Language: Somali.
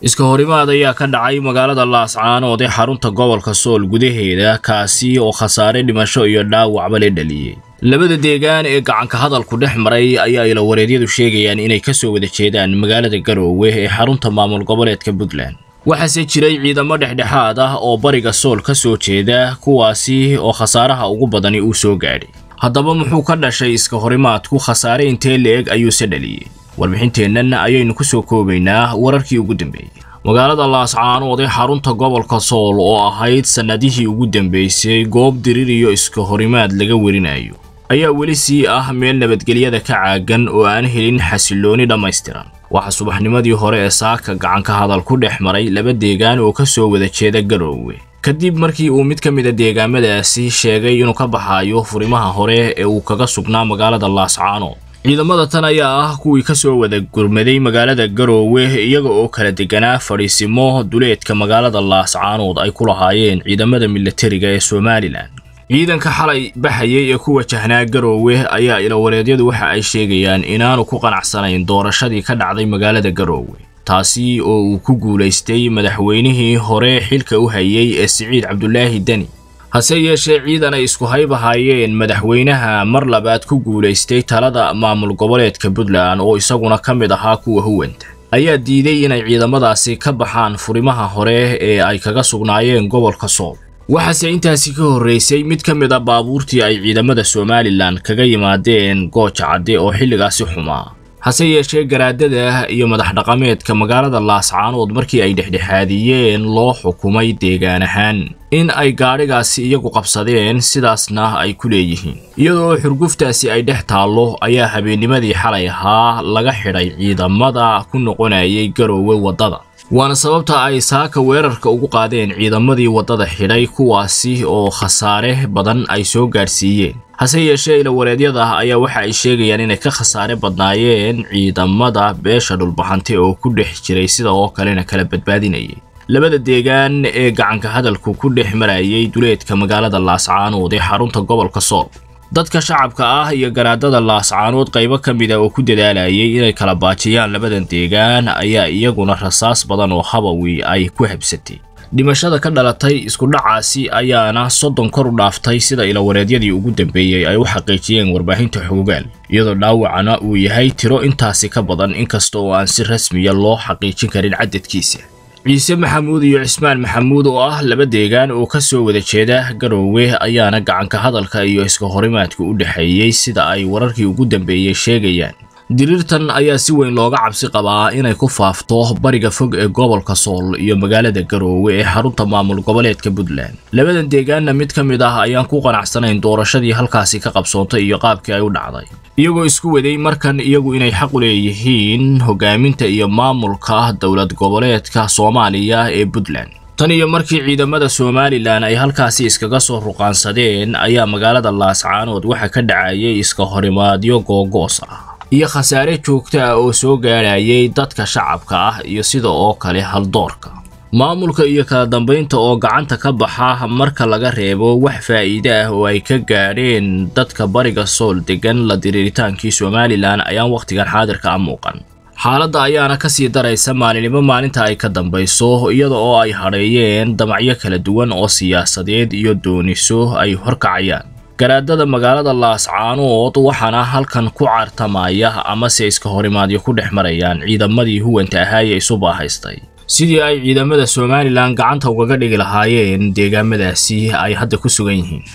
iska horimaad ayaa ka dhacay magaalada laascaanood ee xarunta gobolka sool gudaheeda kaasi oo khasaare dhimasho iyo dhaawacba la dhaliyey labada deegaan ee gacanka hadalku dhex maray ayaa ila wareedyadu sheegayaan inay ka soo wada jeedaan magaalada garoowe ee xarunta maamul goboleedka puntland waxaase jiray ciidamo dhexdhexaad ah oo bariga sool ka soo jeeda kuwaasi oo khasaaraha ugu badani uu soo gaadhay haddaba muxuu ka dhashay iska horimaadku khasaare intee la-eg ayuuse dhaliyey warbixinteennan ayaynu ku soo koobaynaa wararkii ugu dambeeyey magaalada laascaanood ee xarunta gobolka sool oo ahayd sannadihii ugu dambeysay goob dirir iyo iska horimaad laga werinayo ayaa weli sii ah meel nabadgelyada ka caagan oo aan helin xasilooni dhammaystiran waxaa subaxnimadii hore ee saaka gacanka hadal ku dhex maray laba deegaan oo ka soo wada jeeda garoowe kadib markii uu mid ka mida ah deegaamadaasi sheegay inuu ka baxayo furimaha hore ee uu kaga sugnaa magaalada laascaanood ciidamada tan ayaa ah kuwii kasoo wada gurmaday magaalada garoowe iyaga oo kala deganaa fadhiisimo duleedka magaalada laascaanood ay ku lahaayeen ciidamada milatariga ee somalilan ciidanka xalay baxayay ee ku wajahnaa garoowe ayaa ilawareedyadu waxa ay sheegayaan inaanu ku qanacsanayn doorashadii ka dhacday magaalada garoowe taasi oo uu ku guulaystay madaxweynihii hore xilka u hayay ee siciid cabdulaahi deni hase yeeshee ciidan ay isku haybahaayeen madaxweynaha mar labaad ku guulaystay talada maamul goboleedka puntland oo isaguna ka mid ahaa kuwa huwanta ayaa diiday inay ciidamadaasi ka baxaan furimaha hore ee ay kaga sugnaayeen gobolka soob waxaase intaasi ka horraysay mid ka mid a baabuurtii ay ciidamada somalilan kaga yimaadeen gooja cadde oo xilligaasi xumaa hase yeeshee garaadada iyo madax dhaqameedka magaalada laascaanood markii ay dhexdhexaadiyeen loo xukumay deegaan ahaan in ay gaadhigaasi iyagu qabsadeen sidaasna ay ku leeyihiin iyadoo xurguftaasi ay dhex taallo ayaa habeennimadii xalay ahaa laga xidhay ciidamada ku noqonayay garoowe waddada waana sababta ay saaka weerarka ugu qaadeen ciidamadii waddada xidhay kuwaasi oo khasaare badan ay soo gaadhsiiyeen hase yeeshee ilawareedyada ah ayaa waxa ay sheegayaan inay ka khasaare badnaayeen ciidamada beesha dhulbaxante oo ku dhex jiray sida oo kalena kala badbaadinayay labada deegaan ee gacanka hadalku ku dhex marayay duleedka magaalada laascaanood ee xarunta gobolka sool dadka shacabka ah iyo garaadada laascaanood qaybo ka mid mida ah oo ku dadaalayay inay kala baajiyaan labadan deegaan ayaa iyaguna rasaas badan oo habawi ay ku habsatay dhimashada ka dhalatay iskudhacaasi ayaana soddon kor u dhaaftay sida ilawareedyadii ugu dambeeyey ay u xaqiijiyeen warbaahinta xoogaan iyadoo dhaawacana uu yahay tiro intaasi ka badan inkasta oo aan si rasmiya loo xaqiijin karin cadadkiisa ciise maxamuud iyo cismaan maxamuud oo ah laba deegaan oo ka soo wada jeeda garoowe ayaana gacanka hadalka iyo iska horimaadka u dhexeeyey sida ay wararkii ugu dambeeyey sheegayaan diriirtan ayaa si weyn looga cabsi qabaa inay ku faafto bariga fog ee gobolka sool iyo magaalada garoowe ee xarunta maamul goboleedka puntland labadan deegaanna mid ka mid ah ayaan ku qanacsanayn doorashadii halkaasi ka qabsoontay iyo qaabkii ay u dhacday iyagoo isku waday markan iyagu inay xaqu leeyihiin hogaaminta iyo maamulka dowlad goboleedka soomaaliya ee puntland tan iyo markii ciidamada somalilan ay halkaasi iskaga soo ruqaansadeen ayaa magaalada laascaanood waxaa ka dhacayay iska horimaadyo googoos ah iyo khasaare joogta ah oo soo gaadhayay dadka shacabka ah iyo sida oo kale haldoorka maamulka iyo kala dambaynta oo gacanta ka baxa marka laga reebo wax faa'iide ah oo ay ka gaadheen dadka bariga sool degan la diriiritaankii somalilan ayaan wakhtigan xaadirka a ah muuqan xaaladda ayaana ka sii daraysa maalinimo maalinta ay ka dambayso iyada oo ay hadheeyeen damacyo kala duwan oo siyaasadeed iyo dooniso ay horkacayaan garaadada magaalada laascaanuud waxaana halkan ku cartamaya amase iska horimaadyo ku dhex marayaan ciidamadii huwanta ahaaye ee isu baahaystay sidii ay ciidamada somalilan gacanta ugaga dhigi lahaayeen deegaamadaasi ay hadda ku sugan yihiin